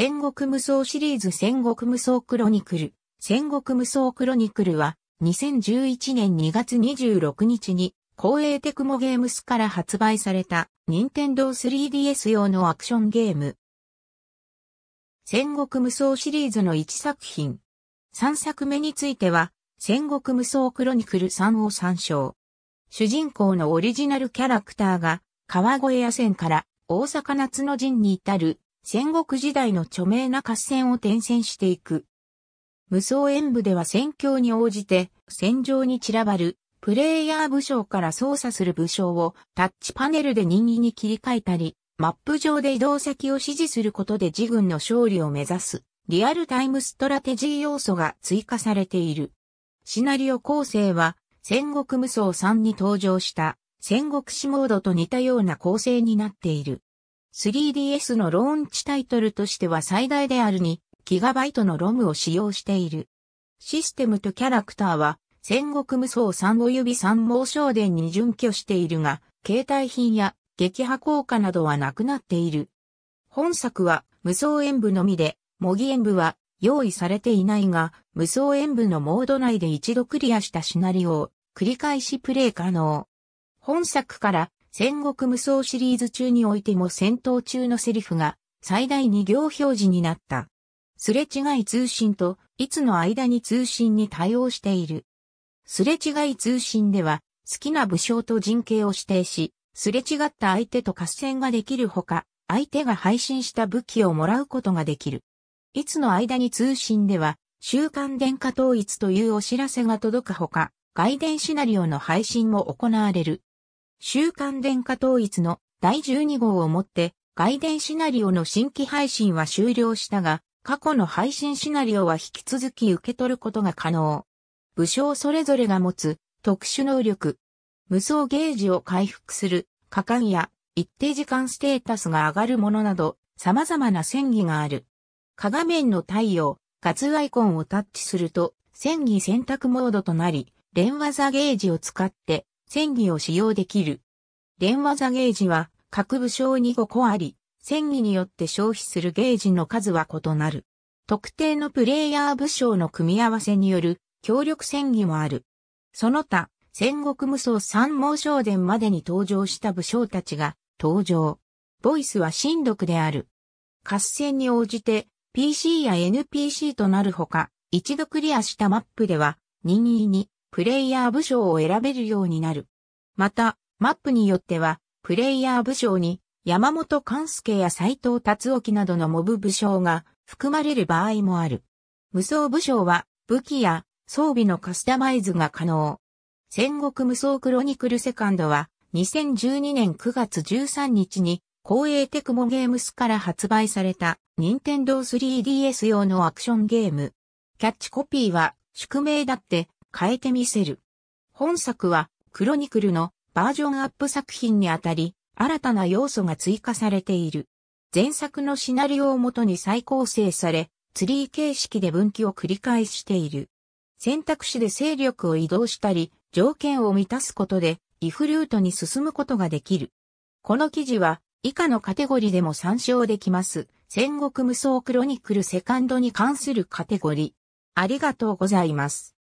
戦国無双シリーズ戦国無双クロニクル。戦国無双クロニクルは、2011年2月26日に、公営テクモゲームスから発売された、任天堂 3DS 用のアクションゲーム。戦国無双シリーズの1作品。3作目については、戦国無双クロニクル3を参照。主人公のオリジナルキャラクターが、川越野戦から大阪夏の陣に至る戦国時代の著名な合戦を転戦していく。無双演武では戦況に応じて戦場に散らばるプレイヤー武将から操作する武将をタッチパネルで任意に切り替えたり、マップ上で移動先を指示することで自軍の勝利を目指すリアルタイムストラテジー要素が追加されている。シナリオ構成は戦国無双3に登場した戦国史モードと似たような構成になっている。3DS のローンチタイトルとしては最大である 2GB のロムを使用している。システムとキャラクターは戦国無双三五指三毛商伝に準拠しているが、携帯品や撃破効果などはなくなっている。本作は無双演武のみで、模擬演武は用意されていないが、無双演武のモード内で一度クリアしたシナリオを繰り返しプレイ可能。本作から戦国無双シリーズ中においても戦闘中のセリフが最大2行表示になった。すれ違い通信といつの間に通信に対応している。すれ違い通信では好きな武将と陣形を指定し、すれ違った相手と合戦ができるほか、相手が配信した武器をもらうことができる。いつの間に通信では、週刊電化統一というお知らせが届くほか、外伝シナリオの配信も行われる。週刊電化統一の第12号をもって、外伝シナリオの新規配信は終了したが、過去の配信シナリオは引き続き受け取ることが可能。武将それぞれが持つ特殊能力。無双ゲージを回復する、果敢や一定時間ステータスが上がるものなど、様々な戦技がある。鏡画面の太陽、ガツアイコンをタッチすると、戦技選択モードとなり、連技ゲージを使って戦技を使用できる。電話座ゲージは各武将に5個あり、戦技によって消費するゲージの数は異なる。特定のプレイヤー武将の組み合わせによる協力戦技もある。その他、戦国無双三毛商伝までに登場した武将たちが登場。ボイスは神読である。合戦に応じて PC や NPC となるほか、一度クリアしたマップでは、任意にプレイヤー武将を選べるようになる。また、マップによっては、プレイヤー武将に山本勘介や斎藤達沖などのモブ武将が含まれる場合もある。無双武将は武器や装備のカスタマイズが可能。戦国無双クロニクルセカンドは2012年9月13日に公営テクモゲームスから発売された任天堂 3DS 用のアクションゲーム。キャッチコピーは宿命だって変えてみせる。本作は、クロニクルのバージョンアップ作品にあたり、新たな要素が追加されている。前作のシナリオをもとに再構成され、ツリー形式で分岐を繰り返している。選択肢で勢力を移動したり、条件を満たすことで、リフルートに進むことができる。この記事は、以下のカテゴリでも参照できます。戦国無双クロニクルセカンドに関するカテゴリ。ありがとうございます。